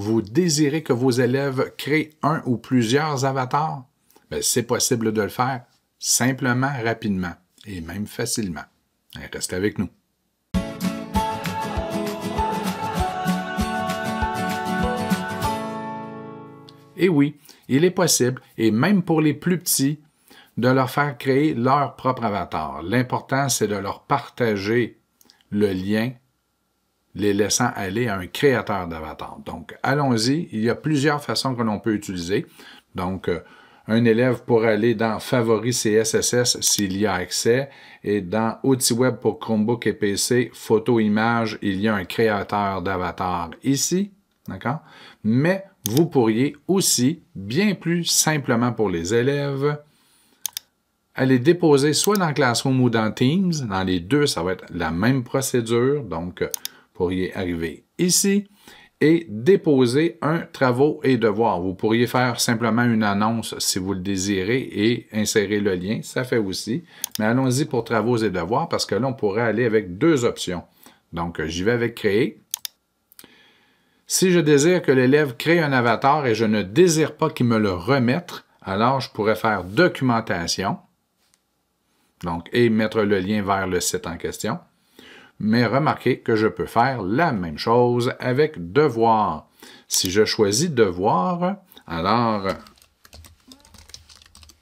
vous désirez que vos élèves créent un ou plusieurs avatars, ben, c'est possible de le faire simplement, rapidement et même facilement. Hein, restez avec nous. Et eh oui, il est possible, et même pour les plus petits, de leur faire créer leur propre avatar. L'important, c'est de leur partager le lien les laissant aller à un créateur d'avatar. Donc, allons-y. Il y a plusieurs façons que l'on peut utiliser. Donc, euh, un élève pourrait aller dans Favoris CSSS s'il y a accès et dans Outils web pour Chromebook et PC, photo, image, il y a un créateur d'avatar ici. D'accord? Mais vous pourriez aussi, bien plus simplement pour les élèves, aller déposer soit dans Classroom ou dans Teams. Dans les deux, ça va être la même procédure. Donc, pourriez arriver ici et déposer un travaux et devoirs. Vous pourriez faire simplement une annonce si vous le désirez et insérer le lien, ça fait aussi. Mais allons-y pour travaux et devoirs parce que là, on pourrait aller avec deux options. Donc, j'y vais avec créer. Si je désire que l'élève crée un avatar et je ne désire pas qu'il me le remette, alors je pourrais faire documentation. Donc, et mettre le lien vers le site en question mais remarquez que je peux faire la même chose avec devoir. Si je choisis devoir, alors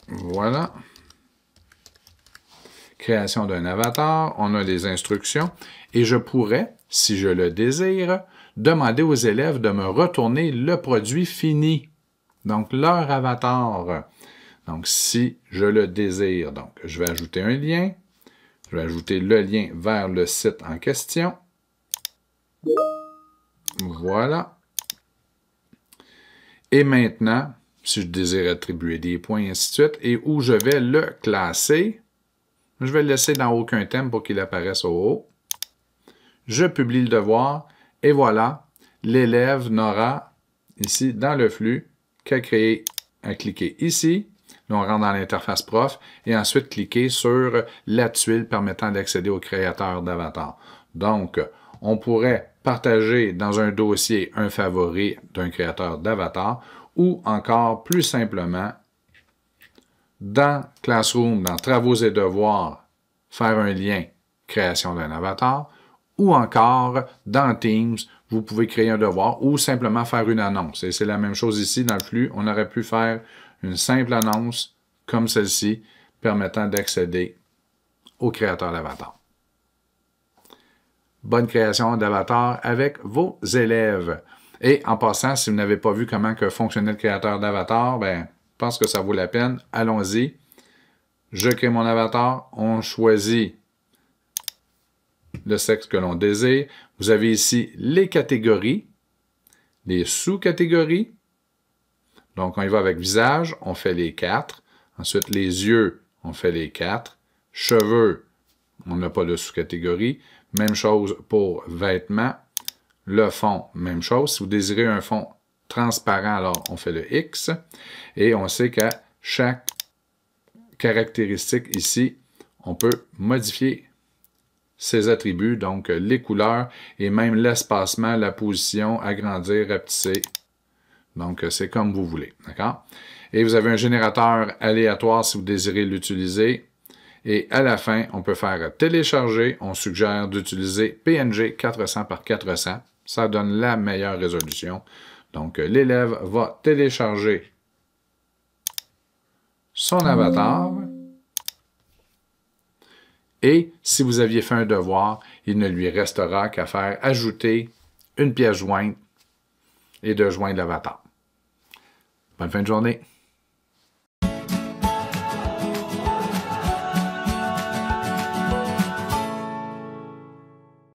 voilà. Création d'un avatar, on a les instructions et je pourrais, si je le désire, demander aux élèves de me retourner le produit fini, donc leur avatar. Donc si je le désire, donc je vais ajouter un lien, je vais ajouter le lien vers le site en question. Voilà. Et maintenant, si je désire attribuer des points, et ainsi de suite, et où je vais le classer, je vais le laisser dans aucun thème pour qu'il apparaisse au haut. Je publie le devoir, et voilà, l'élève n'aura, ici, dans le flux, qu'à créer, à cliquer ici, on rentre dans l'interface prof et ensuite cliquer sur la tuile permettant d'accéder au créateur d'avatar. Donc, on pourrait partager dans un dossier un favori d'un créateur d'avatar ou encore plus simplement dans Classroom, dans Travaux et devoirs, faire un lien création d'un avatar ou encore dans Teams, vous pouvez créer un devoir ou simplement faire une annonce. Et c'est la même chose ici dans le flux, on aurait pu faire une simple annonce comme celle-ci permettant d'accéder au créateur d'avatar. Bonne création d'avatar avec vos élèves. Et en passant, si vous n'avez pas vu comment que fonctionnait le créateur d'avatar, ben, pense que ça vaut la peine. Allons-y. Je crée mon avatar. On choisit le sexe que l'on désire. Vous avez ici les catégories, les sous-catégories, donc, on y va avec visage, on fait les quatre. Ensuite, les yeux, on fait les quatre. Cheveux, on n'a pas de sous-catégorie. Même chose pour vêtements. Le fond, même chose. Si vous désirez un fond transparent, alors on fait le X. Et on sait qu'à chaque caractéristique ici, on peut modifier ses attributs, donc les couleurs et même l'espacement, la position, agrandir, rapetisser, donc, euh, c'est comme vous voulez, d'accord? Et vous avez un générateur aléatoire si vous désirez l'utiliser. Et à la fin, on peut faire télécharger. On suggère d'utiliser PNG 400 par 400. Ça donne la meilleure résolution. Donc, euh, l'élève va télécharger son avatar. Et si vous aviez fait un devoir, il ne lui restera qu'à faire ajouter une pièce jointe et de joindre l'avatar. Bonne fin de journée.